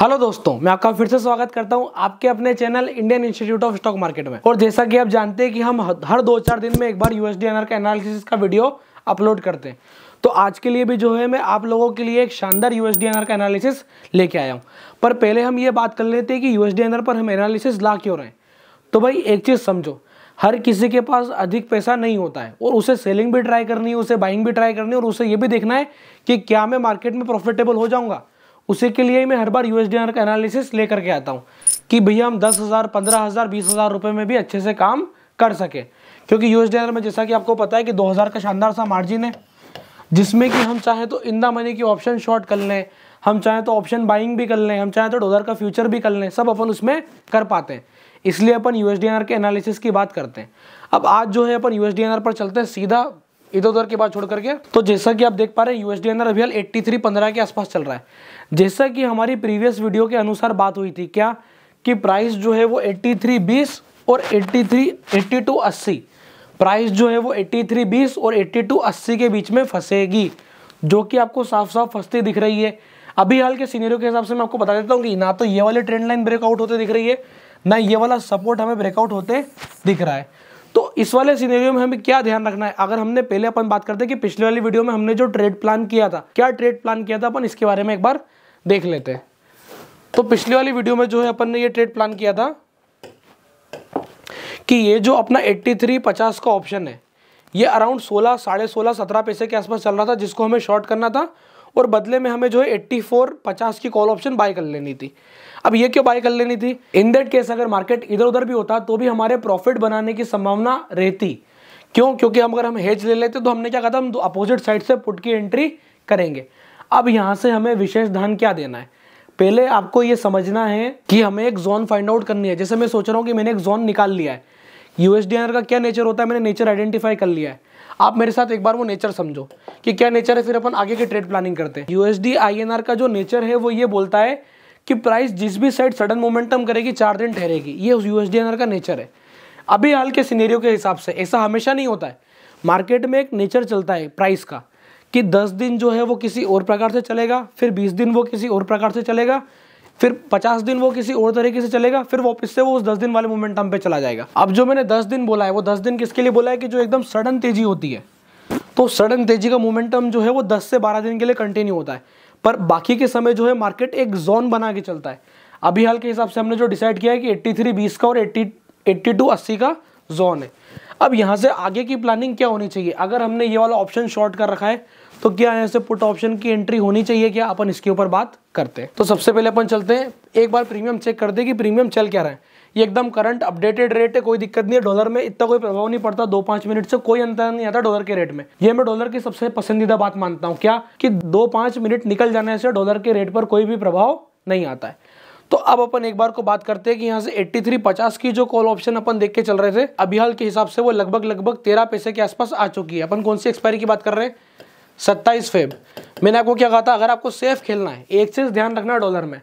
hello दोस्तों मैं आपका फिर से स्वागत करता हूं आपके अपने channel Indian Institute of Stock Market में और जैसा कि आप जानते हैं कि हम हर दो चार दिन में एक बार यूएसडी एनआर का एनालिसिस का वीडियो अपलोड करते हैं तो आज के लिए भी जो है मैं आप लोगों के लिए एक शानदार यूएसडी एनआर का एनालिसिस लेके आया हूँ पर पहले हम ये बात कर लेते हैं कि यूएसडी एनआर पर हम एनालिसिस ला क्यों रहे हैं तो भाई एक चीज़ समझो हर किसी के पास अधिक पैसा नहीं होता है और उसे सेलिंग भी ट्राई करनी है उसे बाइंग भी ट्राई करनी है और उसे ये भी देखना है कि क्या मैं मार्केट में प्रॉफिटेबल हो जाऊँगा उसी के लिए मैं हर बार यू का एनालिसिस लेकर के आता हूँ कि भैया हम दस हज़ार पंद्रह हज़ार बीस हज़ार रुपये में भी अच्छे से काम कर सके क्योंकि यू में जैसा कि आपको पता है कि दो हज़ार का शानदार सा मार्जिन है जिसमें कि हम चाहें तो इंदा मनी की ऑप्शन शॉर्ट कर लें हम चाहें तो ऑप्शन बाइंग भी कर लें हम चाहें तो डॉलर का फ्यूचर भी कर लें सब अपन उसमें कर पाते हैं इसलिए अपन यू के एनालिसिस की बात करते हैं अब आज जो है अपन यू पर चलते हैं सीधा इधर उधर की बात छोड़ करके तो जैसा कि आप देख पा रहे हैं यूएसडी अंदर अभी एट्टी थ्री पंद्रह के आसपास चल रहा है जैसा कि हमारी प्रीवियस वीडियो के अनुसार बात हुई थी क्या कि प्राइस जो है वो एट्टी थ्री बीस और एट्टी थ्री एट्टी टू अस्सी प्राइस जो है वो एट्टी थ्री बीस और एट्टी टू अस्सी के बीच में फंसेगी जो कि आपको साफ साफ फंसती दिख रही है अभी हाल के सीनियरों के हिसाब से मैं आपको बता देता हूँ कि ना तो ये वाली ट्रेंड लाइन ब्रेकआउट होते दिख रही है ना ये वाला सपोर्ट हमें ब्रेकआउट होते दिख रहा है तो इस वाले सिनेरियो में हमें क्या ध्यान रखना है अगर हमने पहले अपन बात करते हैं कि पिछले वाली वीडियो में हमने जो ट्रेड प्लान किया था क्या ट्रेड प्लान किया था अपन इसके बारे में एक बार देख लेते हैं तो पिछले वाली वीडियो में जो है अपन ने ये ट्रेड प्लान किया था कि ये जो अपना 8350 का ऑप्शन है ये अराउंड 16 साढ़े सोलह सत्रह पैसे के आसपास चल रहा था जिसको हमें शॉर्ट करना था और बदले में हमें जो है 8450 की कॉल ऑप्शन बाय कर लेनी थी अब ये क्यों बाय कर लेनी थी इन दैट केस अगर मार्केट इधर उधर भी होता तो भी हमारे प्रॉफिट बनाने की संभावना रहती क्यों क्योंकि हम अगर हम हेज ले लेते तो हमने क्या कहा था हम अपोजिट साइड से पुट की एंट्री करेंगे अब यहाँ से हमें विशेष ध्यान क्या देना है पहले आपको ये समझना है कि हमें एक जोन फाइंड आउट करनी है जैसे मैं सोच रहा हूँ कि मैंने एक जोन निकाल लिया है यूएसडीआर का क्या नेचर होता है मैंने नेचर आइडेंटिफाई कर लिया है आप मेरे साथ एक बार वो नेचर समझो कि क्या नेचर है फिर अपन आगे की ट्रेड प्लानिंग करते हैं यूएसडी आई का जो नेचर है वो ये बोलता है कि प्राइस जिस भी साइड सडन मोमेंटम करेगी चार दिन ठहरेगी ये उस यूएसडीएनआर का नेचर है अभी हाल के सिनेरियो के हिसाब से ऐसा हमेशा नहीं होता है मार्केट में एक नेचर चलता है प्राइस का कि दस दिन जो है वो किसी और प्रकार से चलेगा फिर बीस दिन वो किसी और प्रकार से चलेगा फिर पचास दिन वो किसी और तरीके से चलेगा फिर वापस से वो उस दस दिन वाले मोमेंटम पे चला जाएगा अब जो मैंने दस दिन बोला है वो दस दिन किसके लिए बोला है कि जो एकदम सडन तेजी होती है तो सडन तेजी का मोमेंटम जो है वो दस से बारह दिन के लिए कंटिन्यू होता है पर बाकी के समय जो है मार्केट एक जोन बना के चलता है अभी हाल के हिसाब से हमने जो डिसाइड किया है कि एट्टी थ्री बीस का और एट्टी एट्टी टू अस्सी का जोन है अब यहाँ से आगे की प्लानिंग क्या होनी चाहिए अगर हमने ये वाला ऑप्शन शॉर्ट कर रखा है तो क्या यहाँ से पुट ऑप्शन की एंट्री होनी चाहिए क्या अपन इसके ऊपर बात करते हैं तो सबसे पहले अपन चलते हैं एक बार प्रीमियम चेक कर दे कि प्रीमियम चल क्या रहा है ये एकदम करंट अपडेटेड रेट है कोई दिक्कत नहीं है डॉलर में इतना कोई प्रभाव नहीं पड़ता दो पांच मिनट से कोई अंतर नहीं आता डॉलर के रेट में ये मैं डॉलर की सबसे पसंदीदा बात मानता हूँ क्या कि दो पांच मिनट निकल जाने से डॉलर के रेट पर कोई भी प्रभाव नहीं आता है तो अब अपन एक बार को बात करते हैं कि यहाँ से 83.50 की जो कॉल ऑप्शन अपन देख के चल रहे थे अभी हाल के हिसाब से वो लगभग लगभग तेरह पैसे के आसपास आ चुकी है अपन कौन सी एक्सपायरी की बात कर रहे हैं सत्ताईस फेब मैंने आपको क्या कहा था अगर आपको सेफ खेलना है एक चीज़ ध्यान रखना डॉलर में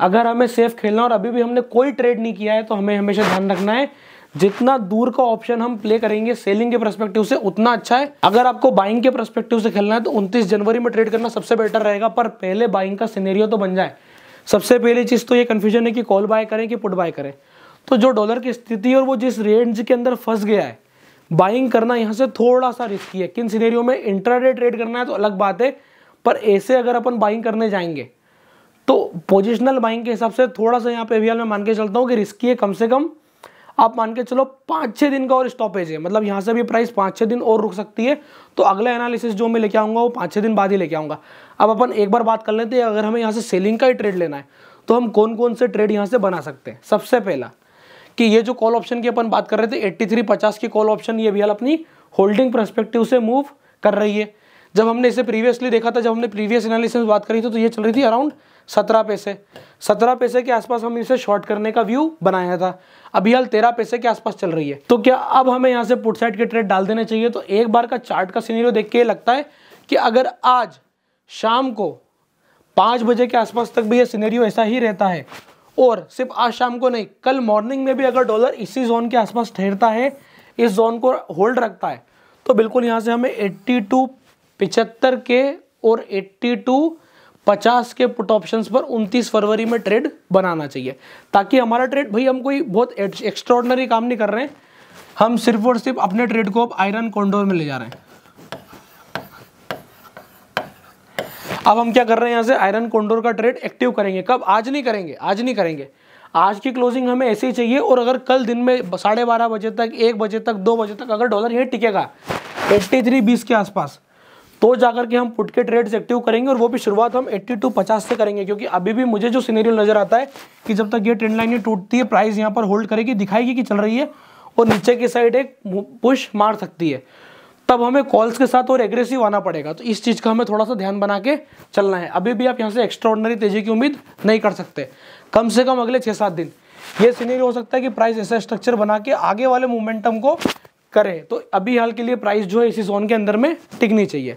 अगर हमें सेफ खेलना और अभी भी हमने कोई ट्रेड नहीं किया है तो हमें हमेशा ध्यान रखना है जितना दूर का ऑप्शन हम प्ले करेंगे सेलिंग के परस्पेक्टिव से उतना अच्छा है अगर आपको बाइंग के परस्पेक्टिव से खेलना है तो 29 जनवरी में ट्रेड करना सबसे बेटर रहेगा पर पहले बाइंग का सिनेरियो तो बन जाए सबसे पहली चीज़ तो ये कन्फ्यूजन है कि कॉल बाय करें कि पुट बाय करें तो जो डॉलर की स्थिति और वो जिस रेंज के अंदर फंस गया है बाइंग करना यहाँ से थोड़ा सा रिस्की है किन सीनेरियो में इंटरा ट्रेड करना है तो अलग बात है पर ऐसे अगर अपन बाइंग करने जाएंगे तो पोजिशनल बाइंग के हिसाब से थोड़ा सा यहाँ पे अभी मैं मान के चलता हूँ कि रिस्की है कम से कम आप मान के चलो पाँच छः दिन का और स्टॉपेज है मतलब यहाँ से भी प्राइस पाँच छः दिन और रुक सकती है तो अगला एनालिसिस जो मैं लेके आऊँगा वो पाँच छः दिन बाद ही लेके आऊँगा अब अपन एक बार बात कर लेते हैं अगर हमें यहाँ से सेलिंग का ही ट्रेड लेना है तो हम कौन कौन से ट्रेड यहाँ से बना सकते हैं सबसे पहला कि ये जो कॉल ऑप्शन की अपन बात कर रहे थे 8350 की कॉल ऑप्शन ये भी अपनी होल्डिंग परस्पेक्टिव से मूव कर रही है जब हमने इसे प्रीवियसली देखा था जब हमने प्रीवियस एनालिसिस बात करी थी तो ये चल रही थी अराउंड सत्रह पैसे सत्रह पैसे के आसपास हम इसे शॉर्ट करने का व्यू बनाया था अभी हाल तेरह पैसे के आसपास चल रही है तो क्या अब हमें यहाँ से पुट साइड के ट्रेड डाल देने चाहिए तो एक बार का चार्ट का सीनियर देख के लगता है कि अगर आज शाम को पाँच बजे के आसपास तक भी ये सीनेरियो ऐसा ही रहता है और सिर्फ आज शाम को नहीं कल मॉर्निंग में भी अगर डॉलर इसी जोन के आसपास ठहरता है इस जोन को होल्ड रखता है तो बिल्कुल यहाँ से हमें 82 टू के और 82 पचास के पुट ऑप्शंस पर 29 फरवरी में ट्रेड बनाना चाहिए ताकि हमारा ट्रेड भाई हम कोई बहुत एक्स्ट्रॉडनरी काम नहीं कर रहे हैं हम सिर्फ और सिर्फ अपने ट्रेड को अब आयरन कॉन्डोर में ले जा रहे हैं अब हम क्या कर रहे हैं यहां से आयरन कॉन्डोर का ट्रेड एक्टिव करेंगे कब आज नहीं करेंगे आज नहीं करेंगे आज की क्लोजिंग हमें ऐसे ही चाहिए और अगर कल दिन में साढ़े बारह बजे तक एक बजे तक दो बजे तक अगर डॉलर ये टिकेगा एट्टी थ्री बीस के आसपास तो जाकर के हम पुट के ट्रेड्स एक्टिव करेंगे और वो भी शुरुआत हम एट्टी टू पचास से करेंगे क्योंकि अभी भी मुझे जो सीनेरियल नजर आता है कि जब तक ये ट्रेंड लाइन ये टूटती है प्राइस यहाँ पर होल्ड करेगी दिखाएगी कि चल रही है और नीचे की साइड एक पुश मार सकती है तब हमें कॉल्स के साथ और एग्रेसिव आना पड़ेगा तो इस चीज़ का हमें थोड़ा सा ध्यान बना के चलना है अभी भी आप यहाँ से एक्स्ट्राऑर्डनरी तेजी की उम्मीद नहीं कर सकते कम से कम अगले छः सात दिन ये सीनेरियो हो सकता है कि प्राइस ऐसा स्ट्रक्चर बना के आगे वाले मोमेंटम को करें तो अभी हाल के लिए प्राइस जो है इसी जोन के अंदर में टिकनी चाहिए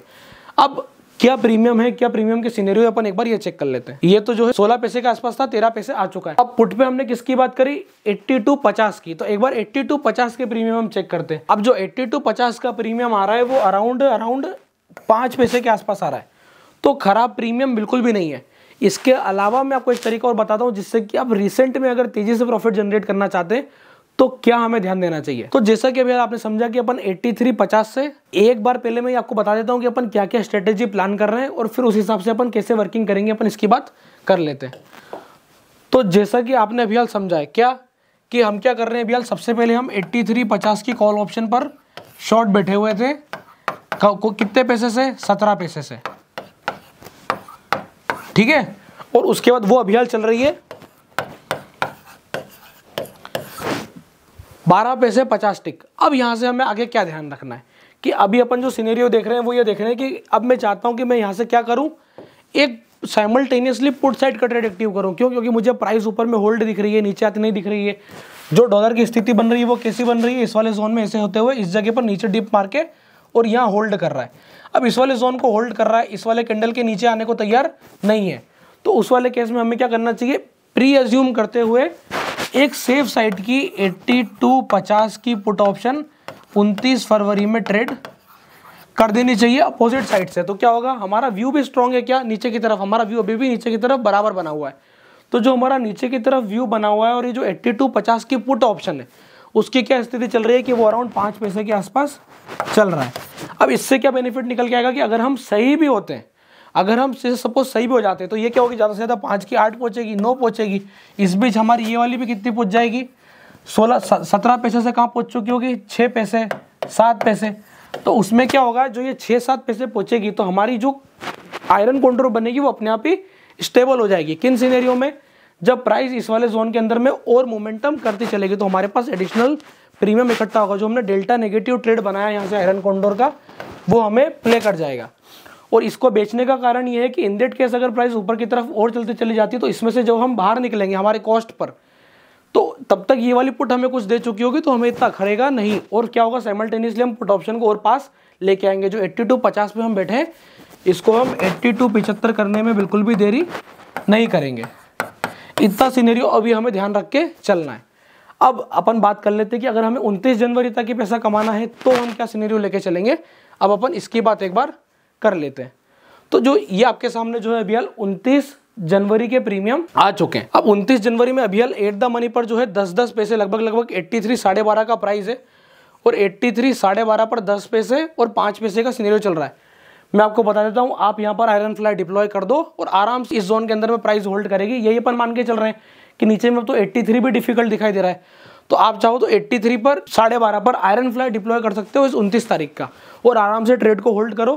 अब क्या प्रीमियम है क्या प्रीमियम के सिनेरियो अपन एक बार ये चेक कर लेते हैं ये तो जो है सोलह पैसे के आसपास था तेरह पैसे आ चुका है अब पुट पे हमने किसकी बात करी एट्टी टू पचास की तो एक बार एट्टी टू पचास के प्रीमियम हम चेक करते हैं अब जो एट्टी टू पचास का प्रीमियम आ रहा है वो अराउंड अराउंड पांच पैसे के आसपास आ रहा है तो खराब प्रीमियम बिल्कुल भी नहीं है इसके अलावा मैं आपको एक तरीका और बताता हूँ जिससे कि आप रिसेंट में अगर तेजी से प्रॉफिट जनरेट करना चाहते हैं तो क्या हमें ध्यान देना चाहिए तो जैसा कि अभी आपने समझा कि अपन 8350 से एक बार पहले मैं आपको बता देता हूं कि अपन क्या क्या स्ट्रेटेजी प्लान कर रहे हैं और फिर उस हिसाब से अपन कैसे वर्किंग करेंगे अपन इसकी बात कर लेते हैं तो जैसा कि आपने अभी समझा है क्या कि हम क्या कर रहे हैं अभी सबसे पहले हम एट्टी की कॉल ऑप्शन पर शॉर्ट बैठे हुए थे कितने पैसे से सत्रह पैसे से ठीक है और उसके बाद वो अभियान चल रही है बारह पैसे पचास टिक अब यहाँ से हमें आगे क्या ध्यान रखना है कि अभी अपन जो सीनेरियो देख रहे हैं वो ये देख रहे हैं कि अब मैं चाहता हूँ कि मैं यहाँ से क्या करूँ एक साइमल्टेनियसली पुट साइड का ट्रेड एक्टिव करूँ क्यों क्योंकि मुझे प्राइस ऊपर में होल्ड दिख रही है नीचे आती नहीं दिख रही है जो डॉलर की स्थिति बन रही है वो कैसी बन रही है इस वाले जोन में ऐसे होते हुए इस जगह पर नीचे डिप मार के और यहाँ होल्ड कर रहा है अब इस वाले जोन को होल्ड कर रहा है इस वाले कैंडल के नीचे आने को तैयार नहीं है तो उस वाले केस में हमें क्या करना चाहिए प्री एज्यूम करते हुए एक सेफ साइड की 8250 की पुट ऑप्शन 29 फरवरी में ट्रेड कर देनी चाहिए अपोजिट साइड से तो क्या होगा हमारा व्यू भी स्ट्रांग है क्या नीचे की तरफ हमारा व्यू अभी भी नीचे की तरफ बराबर बना हुआ है तो जो हमारा नीचे की तरफ व्यू बना हुआ है और ये जो 8250 की पुट ऑप्शन है उसकी क्या स्थिति चल रही है कि वो अराउंड पाँच पैसे के आसपास चल रहा है अब इससे क्या बेनिफिट निकल के आएगा कि अगर हम सही भी होते हैं अगर हम सपोज सही भी हो जाते हैं तो ये क्या होगी ज़्यादा से ज़्यादा पाँच की आठ पहुँचेगी नौ पहुँचेगी इस बीच हमारी ये वाली भी कितनी पहुँच जाएगी सोलह सत्रह पैसे से कहाँ पहुँच चुकी होगी छः पैसे सात पैसे तो उसमें क्या होगा जो ये छः सात पैसे पहुँचेगी तो हमारी जो आयरन कॉन्ट्रो बनेगी वो अपने आप ही स्टेबल हो जाएगी किन सीनेरियो में जब प्राइस इस वाले जोन के अंदर में और मोमेंटम करती चलेगी तो हमारे पास एडिशनल प्रीमियम इकट्ठा होगा जो हमने डेल्टा नेगेटिव ट्रेड बनाया यहाँ से आयरन कॉन्डोर का वो हमें प्ले कर जाएगा और इसको बेचने का कारण यह है कि इन दैट केस अगर प्राइस ऊपर की तरफ और चलते चली जाती है तो इसमें से जब हम बाहर निकलेंगे हमारे कॉस्ट पर तो तब तक ये वाली पुट हमें कुछ दे चुकी होगी तो हमें इतना खड़ेगा नहीं और क्या होगा साइमल्टेनियसली हम पुट ऑप्शन को और पास लेके आएंगे जो एट्टी टू पचास पे हम बैठे हैं इसको हम एट्टी टू पिचहत्तर करने में बिल्कुल भी देरी नहीं करेंगे इतना सीनेरियो अभी हमें ध्यान रख के चलना है अब अपन बात कर लेते हैं कि अगर हमें उनतीस जनवरी तक ही पैसा कमाना है तो हम क्या सीनेरियो लेके चलेंगे अब अपन इसकी बात एक बार कर लेते हैं तो जो ये आपके सामने जो है अभी उनतीस जनवरी के प्रीमियम आ चुके हैं अब 29 जनवरी में अभी एट द मनी पर जो है दस दस पैसे लगभग लगभग 83 थ्री साढ़े बारह का प्राइस है और 83 थ्री साढ़े बारह पर दस पैसे और पाँच पैसे का सीनेरियो चल रहा है मैं आपको बता देता हूँ आप यहाँ पर आयरन फ्लाई डिप्लॉय कर दो और आराम से इस जोन के अंदर में प्राइस होल्ड करेगी यही अपन मान के चल रहे हैं कि नीचे में तो एट्टी भी डिफिकल्ट दिखाई दे रहा है तो आप चाहो तो 83 पर साढ़े बारह पर आयरन फ्लाई डिप्लॉय कर सकते हो इस उनतीस तारीख का और आराम से ट्रेड को होल्ड करो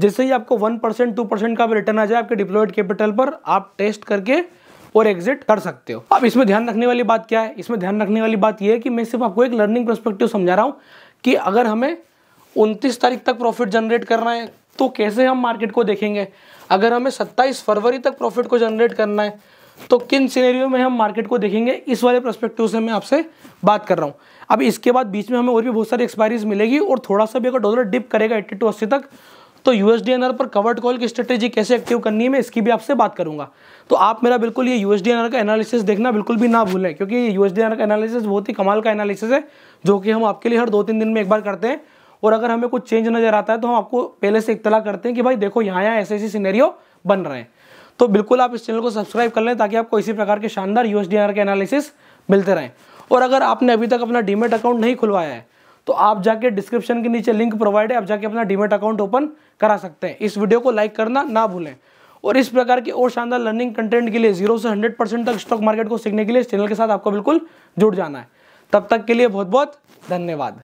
जैसे ही आपको वन परसेंट टू परसेंट का रिटर्न आ जाए आपके डिप्लॉयड कैपिटल पर आप टेस्ट करके और एग्जिट कर सकते हो अब इसमें ध्यान रखने वाली बात क्या है इसमें ध्यान रखने वाली बात यह है कि मैं सिर्फ आपको एक लर्निंग परस्पेक्टिव समझा रहा हूँ कि अगर हमें उनतीस तारीख तक प्रॉफिट जनरेट करना है तो कैसे हम मार्केट को देखेंगे अगर हमें सत्ताईस फरवरी तक प्रॉफिट को जनरेट करना है तो किन सिनेरियो में हम मार्केट को देखेंगे इस वाले प्रस्पेक्टिव से मैं आपसे बात कर रहा हूँ अब इसके बाद बीच में हमें और भी बहुत सारी एक्सपायरीज मिलेगी और थोड़ा सा भी अगर डॉलर डिप करेगा एट्टी टू अस्सी तक तो यूएसडीएनआर पर कवर्ड कॉल की स्ट्रेटेजी कैसे एक्टिव करनी है मैं इसकी भी आपसे बात करूंगा तो आप मेरा बिल्कुल ये यूएसडीएनआर का एनालिसिस देखना बिल्कुल भी ना भूलें क्योंकि ये यूएसडीएनआर का एनालिसिस बहुत ही कमाल का एनालिसिस है जो कि हम आपके लिए हर दो तीन दिन में एक बार करते हैं और अगर हमें कुछ चेंज नजर आता है तो हम आपको पहले से इतला करते हैं कि भाई देखो यहाँ यहाँ ऐसे ऐसे सीनेरियो बन रहे हैं तो बिल्कुल आप इस चैनल को सब्सक्राइब कर लें ताकि आपको इसी प्रकार के शानदार यूएसडीएनआर के एनालिसिस मिलते रहें और अगर आपने अभी तक अपना डीमेट अकाउंट नहीं खुलवाया है तो आप जाके डिस्क्रिप्शन के नीचे लिंक प्रोवाइड है आप जाके अपना डीमेट अकाउंट ओपन करा सकते हैं इस वीडियो को लाइक करना ना भूलें और इस प्रकार के और शानदार लर्निंग कंटेंट के लिए जीरो से हंड्रेड परसेंट तक स्टॉक मार्केट को सीखने के लिए इस चैनल के साथ आपको बिल्कुल जुड़ जाना है तब तक के लिए बहुत बहुत धन्यवाद